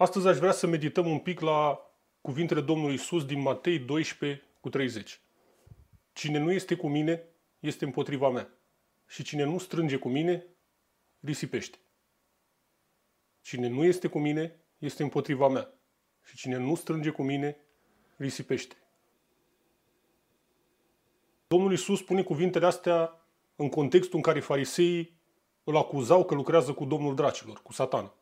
Astăzi aș vrea să medităm un pic la cuvintele Domnului Isus din Matei 12 cu 30. Cine nu este cu mine, este împotriva mea. Și cine nu strânge cu mine, risipește. Cine nu este cu mine, este împotriva mea. Și cine nu strânge cu mine, risipește. Domnul Isus spune cuvintele astea în contextul în care fariseii îl acuzau că lucrează cu Domnul Dracilor, cu satana.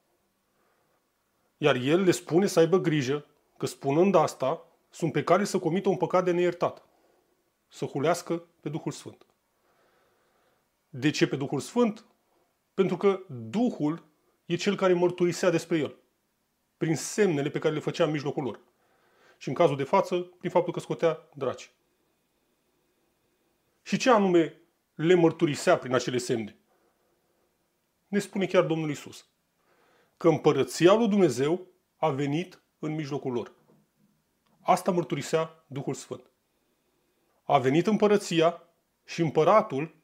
Iar el le spune să aibă grijă că spunând asta, sunt pe care să comită un păcat de neiertat. Să hulească pe Duhul Sfânt. De ce pe Duhul Sfânt? Pentru că Duhul e cel care mărturisea despre el. Prin semnele pe care le făcea în mijlocul lor. Și în cazul de față, prin faptul că scotea draci. Și ce anume le mărturisea prin acele semne? Ne spune chiar Domnul Isus că împărăția lui Dumnezeu a venit în mijlocul lor. Asta mărturisea Duhul Sfânt. A venit împărăția și împăratul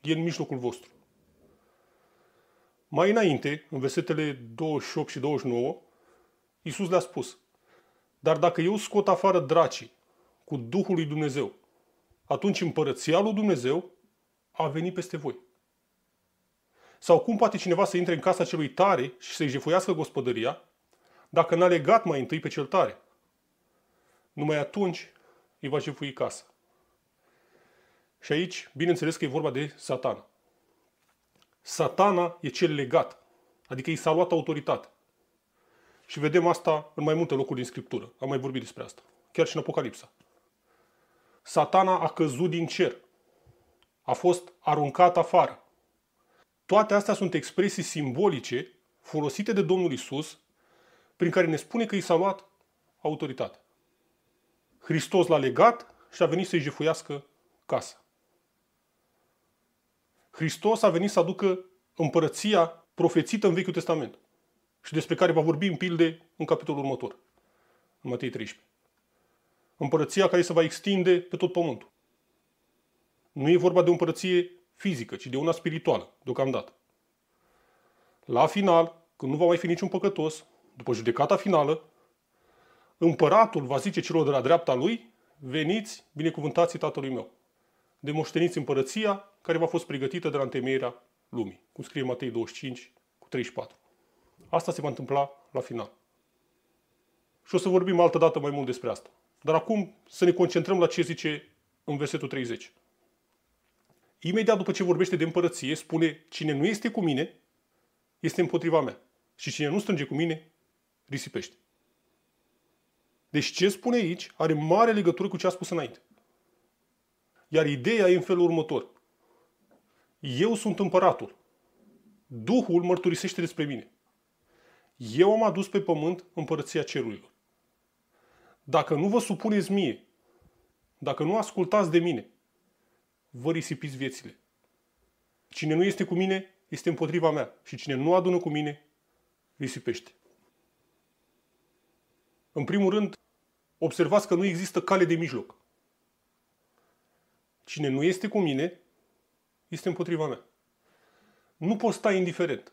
e în mijlocul vostru. Mai înainte, în versetele 28 și 29, Iisus le-a spus, Dar dacă eu scot afară dracii cu Duhul lui Dumnezeu, atunci împărăția lui Dumnezeu a venit peste voi. Sau cum poate cineva să intre în casa celui tare și să-i jefuiască gospodăria, dacă n-a legat mai întâi pe cel tare? Numai atunci îi va jefui casa. Și aici, bineînțeles că e vorba de satan. Satana e cel legat, adică i s-a luat autoritate. Și vedem asta în mai multe locuri din Scriptură. Am mai vorbit despre asta. Chiar și în Apocalipsa. Satana a căzut din cer. A fost aruncat afară. Toate astea sunt expresii simbolice folosite de Domnul Isus, prin care ne spune că i s-a luat autoritatea. Hristos l-a legat și a venit să-i jefuiască casa. Hristos a venit să aducă împărăția profețită în Vechiul Testament și despre care va vorbi în pilde în capitolul următor, în Matei 13. Împărăția care se va extinde pe tot pământul. Nu e vorba de o împărăție fizică, ci de una spirituală, deocamdată. La final, când nu va mai fi niciun păcătos, după judecata finală, împăratul va zice celor de la dreapta lui, veniți, binecuvântații tatălui meu, de moșteniți împărăția care v-a fost pregătită de la întemeierea lumii, cum scrie Matei 25 cu 34. Asta se va întâmpla la final. Și o să vorbim altă dată mai mult despre asta. Dar acum să ne concentrăm la ce zice în versetul 30 imediat după ce vorbește de împărăție, spune, cine nu este cu mine, este împotriva mea. Și cine nu strânge cu mine, risipește. Deci ce spune aici are mare legătură cu ce a spus înainte. Iar ideea e în felul următor. Eu sunt împăratul. Duhul mărturisește despre mine. Eu am adus pe pământ împărăția cerurilor. Dacă nu vă supuneți mie, dacă nu ascultați de mine, vă risipiți viețile. Cine nu este cu mine, este împotriva mea. Și cine nu adună cu mine, risipește. În primul rând, observați că nu există cale de mijloc. Cine nu este cu mine, este împotriva mea. Nu poți sta indiferent.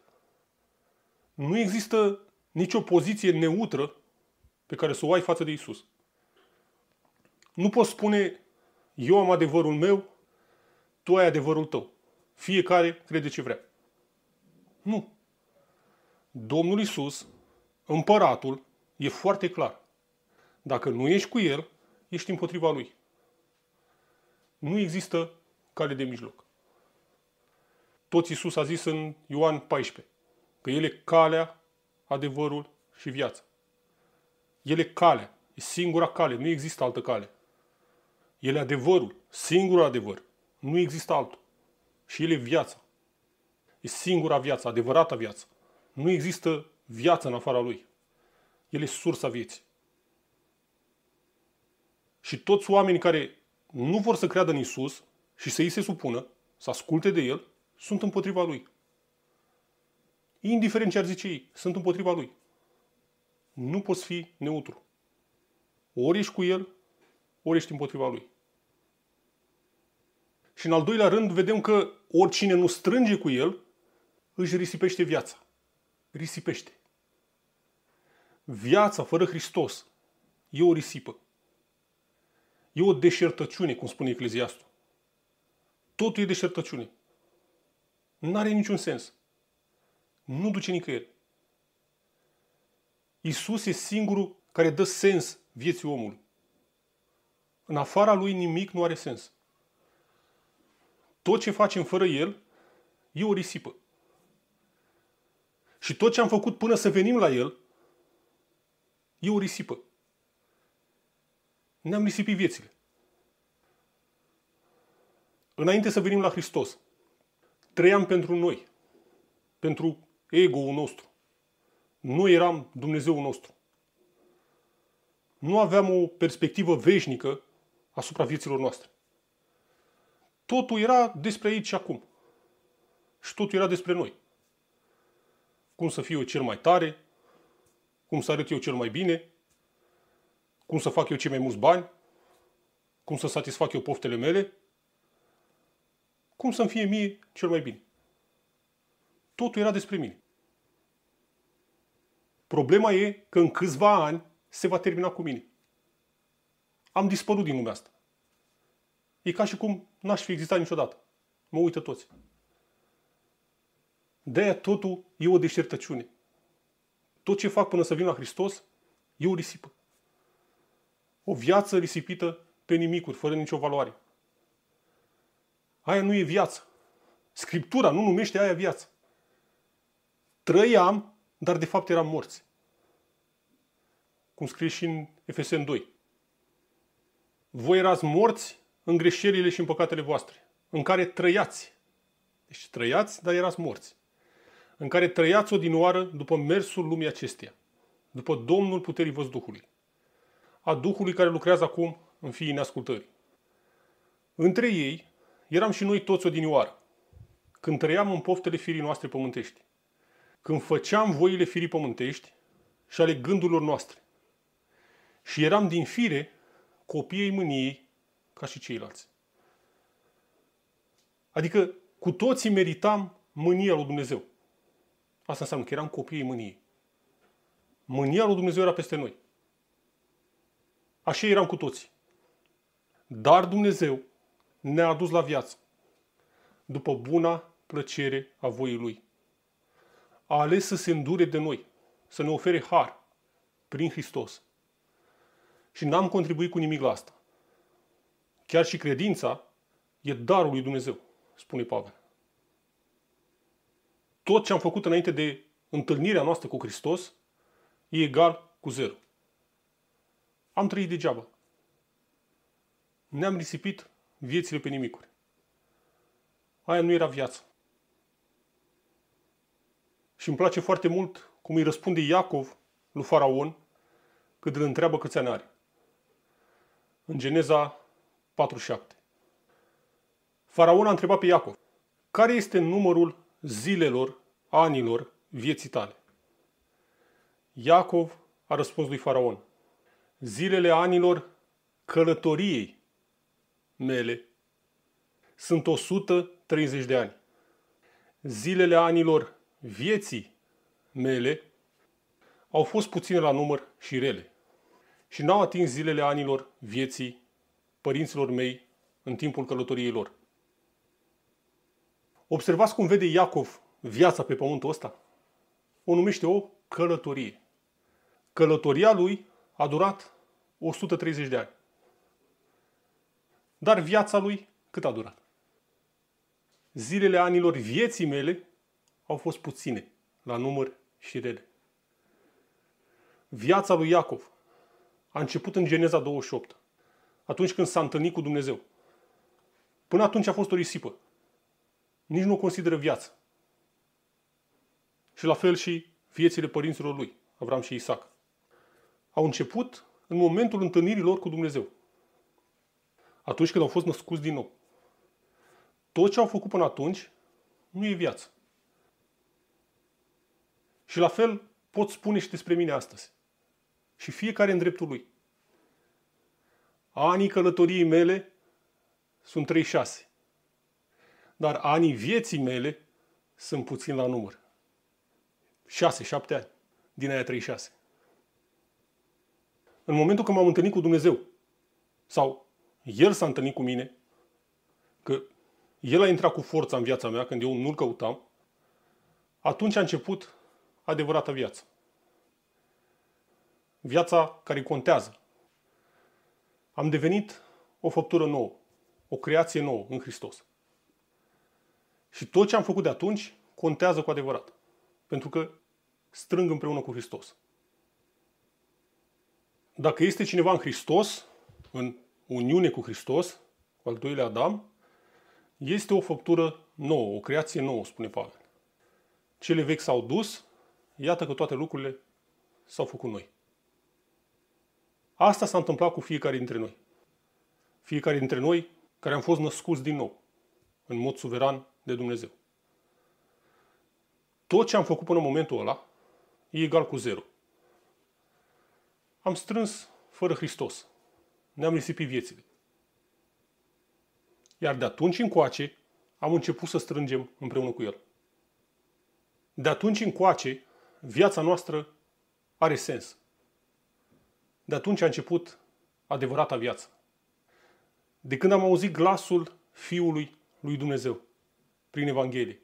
Nu există nicio poziție neutră pe care să o ai față de Isus. Nu poți spune, eu am adevărul meu, tu ai adevărul tău. Fiecare crede ce vrea. Nu. Domnul Isus, împăratul, e foarte clar. Dacă nu ești cu el, ești împotriva lui. Nu există cale de mijloc. Tot Isus a zis în Ioan 14 că el e calea, adevărul și viața. El e calea, e singura cale, nu există altă cale. El e adevărul, singurul adevăr. Nu există altul. Și el e viața. E singura viață, adevărata viață. Nu există viață în afara lui. El e sursa vieții. Și toți oamenii care nu vor să creadă în Isus și să îi se supună, să asculte de el, sunt împotriva lui. Indiferent ce ar zice ei, sunt împotriva lui. Nu poți fi neutru. Ori ești cu el, ori ești împotriva lui. Și în al doilea rând vedem că oricine nu strânge cu el, își risipește viața. Risipește. Viața fără Hristos e o risipă. E o deșertăciune, cum spune Ecleziastul. Totul e deșertăciune. Nu are niciun sens. Nu duce nicăieri. Isus e singurul care dă sens vieții omului. În afara lui nimic nu are sens tot ce facem fără el e o risipă. Și tot ce am făcut până să venim la el e o risipă. Ne-am risipit viețile. Înainte să venim la Hristos, trăiam pentru noi, pentru ego-ul nostru. Noi eram Dumnezeul nostru. Nu aveam o perspectivă veșnică asupra vieților noastre totul era despre aici și acum. Și totul era despre noi. Cum să fiu eu cel mai tare, cum să arăt eu cel mai bine, cum să fac eu cei mai mulți bani, cum să satisfac eu poftele mele, cum să-mi fie mie cel mai bine. Totul era despre mine. Problema e că în câțiva ani se va termina cu mine. Am dispărut din lumea asta. E ca și cum n-aș fi existat niciodată. Mă uită toți. de totul e o deșertăciune. Tot ce fac până să vin la Hristos e o risipă. O viață risipită pe nimicuri, fără nicio valoare. Aia nu e viață. Scriptura nu numește aia viață. Trăiam, dar de fapt eram morți. Cum scrie și în Efesen 2. Voi erați morți în greșelile și în păcatele voastre, în care trăiați. Deci trăiați, dar erați morți. În care trăiați odinoară după mersul lumii acesteia, după Domnul puterii Văzduhului, a Duhului care lucrează acum în fiii neascultării. Între ei eram și noi toți odinioară, când trăiam în poftele firii noastre pământești, când făceam voile firii pământești și ale gândurilor noastre. Și eram din fire copiii mâniei ca și ceilalți. Adică cu toții meritam mânia lui Dumnezeu. Asta înseamnă că eram copiii mâniei. Mânia lui Dumnezeu era peste noi. Așa eram cu toții. Dar Dumnezeu ne-a adus la viață după buna plăcere a voii Lui. A ales să se îndure de noi, să ne ofere har prin Hristos. Și n-am contribuit cu nimic la asta. Chiar și credința e darul lui Dumnezeu, spune Pavel. Tot ce am făcut înainte de întâlnirea noastră cu Hristos e egal cu zero. Am trăit degeaba. Ne-am risipit viețile pe nimicuri. Aia nu era viață. Și îmi place foarte mult cum îi răspunde Iacov lui Faraon când îl întreabă câți ani are. În Geneza 47. Faraon a întrebat pe Iacov, care este numărul zilelor, anilor vieții tale? Iacov a răspuns lui Faraon, zilele anilor călătoriei mele sunt 130 de ani. Zilele anilor vieții mele au fost puține la număr și rele și n-au atins zilele anilor vieții părinților mei în timpul călătoriei lor. Observați cum vede Iacov viața pe pământul ăsta? O numește o călătorie. Călătoria lui a durat 130 de ani. Dar viața lui cât a durat? Zilele anilor vieții mele au fost puține, la număr și rele. Viața lui Iacov a început în Geneza 28 atunci când s-a întâlnit cu Dumnezeu. Până atunci a fost o risipă. Nici nu o consideră viață. Și la fel și viețile părinților lui, Avram și Isaac. Au început în momentul întâlnirii lor cu Dumnezeu. Atunci când au fost născuți din nou. Tot ce au făcut până atunci nu e viață. Și la fel pot spune și despre mine astăzi. Și fiecare în dreptul lui. Anii călătoriei mele sunt 36. Dar anii vieții mele sunt puțin la număr. 6-7 ani din aia 36. În momentul când m-am întâlnit cu Dumnezeu, sau El s-a întâlnit cu mine, că El a intrat cu forța în viața mea când eu nu-L căutam, atunci a început adevărata viață. Viața care contează, am devenit o făptură nouă, o creație nouă în Hristos. Și tot ce am făcut de atunci contează cu adevărat. Pentru că strâng împreună cu Hristos. Dacă este cineva în Hristos, în uniune cu Hristos, cu al doilea Adam, este o făptură nouă, o creație nouă, spune Pavel. Cele vechi s-au dus, iată că toate lucrurile s-au făcut noi. Asta s-a întâmplat cu fiecare dintre noi. Fiecare dintre noi care am fost născuți din nou, în mod suveran de Dumnezeu. Tot ce am făcut până în momentul ăla e egal cu zero. Am strâns fără Hristos. Ne-am risipit viețile. Iar de atunci încoace am început să strângem împreună cu El. De atunci încoace, viața noastră are sens. De atunci a început adevărata viață. De când am auzit glasul Fiului lui Dumnezeu prin Evanghelie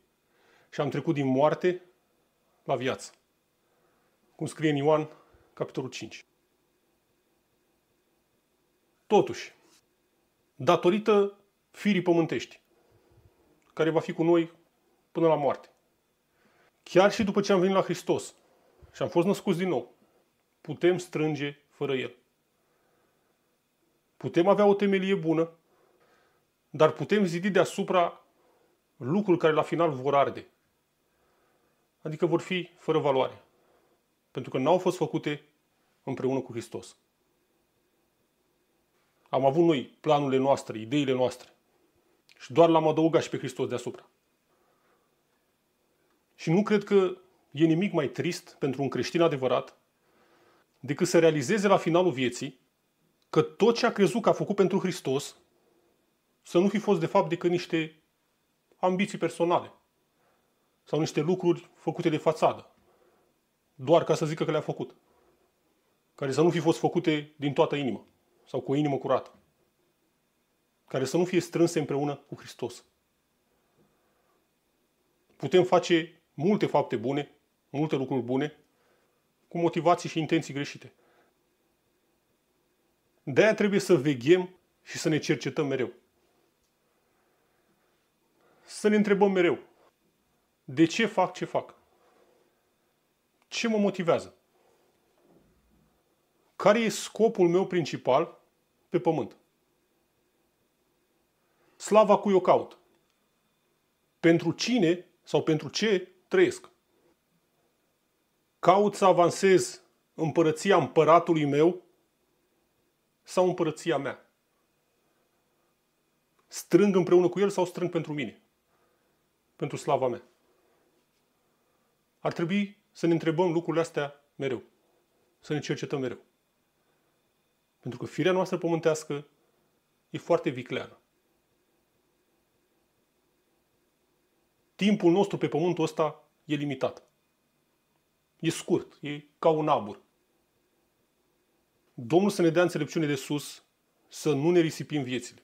și am trecut din moarte la viață. Cum scrie în Ioan, capitolul 5. Totuși, datorită firii pământești, care va fi cu noi până la moarte, chiar și după ce am venit la Hristos și am fost născuți din nou, putem strânge fără el. Putem avea o temelie bună, dar putem zidi deasupra lucruri care la final vor arde. Adică vor fi fără valoare. Pentru că n-au fost făcute împreună cu Hristos. Am avut noi planurile noastre, ideile noastre. Și doar l-am adăugat și pe Hristos deasupra. Și nu cred că e nimic mai trist pentru un creștin adevărat decât să realizeze la finalul vieții că tot ce a crezut că a făcut pentru Hristos să nu fi fost de fapt decât niște ambiții personale sau niște lucruri făcute de fațadă, doar ca să zică că le-a făcut, care să nu fi fost făcute din toată inima sau cu o inimă curată, care să nu fie strânse împreună cu Hristos. Putem face multe fapte bune, multe lucruri bune, cu motivații și intenții greșite. De-aia trebuie să veghem și să ne cercetăm mereu. Să ne întrebăm mereu. De ce fac ce fac? Ce mă motivează? Care e scopul meu principal pe pământ? Slava cu eu caut? Pentru cine sau pentru ce trăiesc? Caut să avansez împărăția împăratului meu sau împărăția mea? Strâng împreună cu el sau strâng pentru mine? Pentru slava mea. Ar trebui să ne întrebăm lucrurile astea mereu. Să ne cercetăm mereu. Pentru că firea noastră pământească e foarte vicleană. Timpul nostru pe pământul ăsta e limitat. E scurt, e ca un abur. Domnul să ne dea înțelepciune de sus, să nu ne risipim viețile.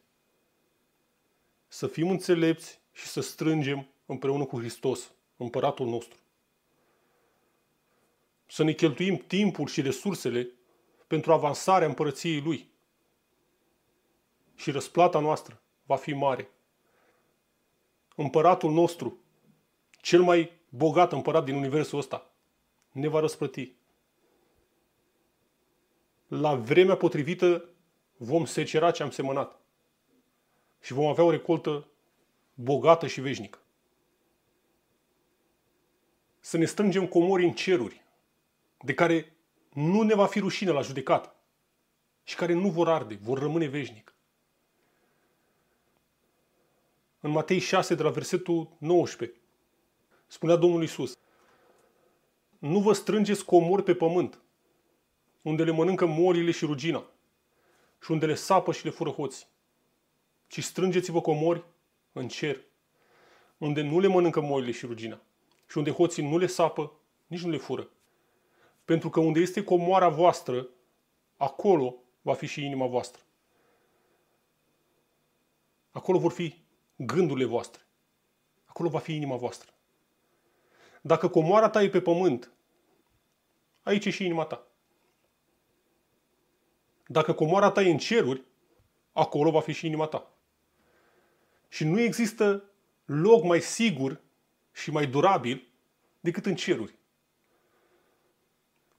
Să fim înțelepți și să strângem împreună cu Hristos, împăratul nostru. Să ne cheltuim timpul și resursele pentru avansarea împărăției Lui. Și răsplata noastră va fi mare. Împăratul nostru, cel mai bogat împărat din universul ăsta, ne va răsplăti. La vremea potrivită vom secera ce am semănat și vom avea o recoltă bogată și veșnică. Să ne strângem comori în ceruri, de care nu ne va fi rușine la judecată și care nu vor arde, vor rămâne veșnic. În Matei 6, de la versetul 19, spunea Domnul Isus: nu vă strângeți comori pe pământ, unde le mănâncă morile și rugina și unde le sapă și le fură hoții, ci strângeți-vă comori în cer, unde nu le mănâncă morile și rugina și unde hoții nu le sapă, nici nu le fură. Pentru că unde este comoara voastră, acolo va fi și inima voastră. Acolo vor fi gândurile voastre. Acolo va fi inima voastră. Dacă comoara ta e pe pământ, aici e și inima ta. Dacă comoara ta e în ceruri, acolo va fi și inima ta. Și nu există loc mai sigur și mai durabil decât în ceruri.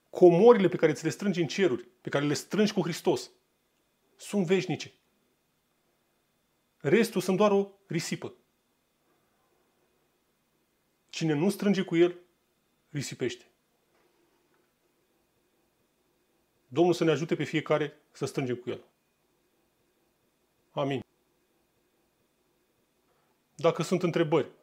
Comorile pe care ți le strângi în ceruri, pe care le strângi cu Hristos, sunt veșnice. Restul sunt doar o risipă. Cine nu strânge cu el, risipește. Domnul să ne ajute pe fiecare să strângem cu el. Amin. Dacă sunt întrebări,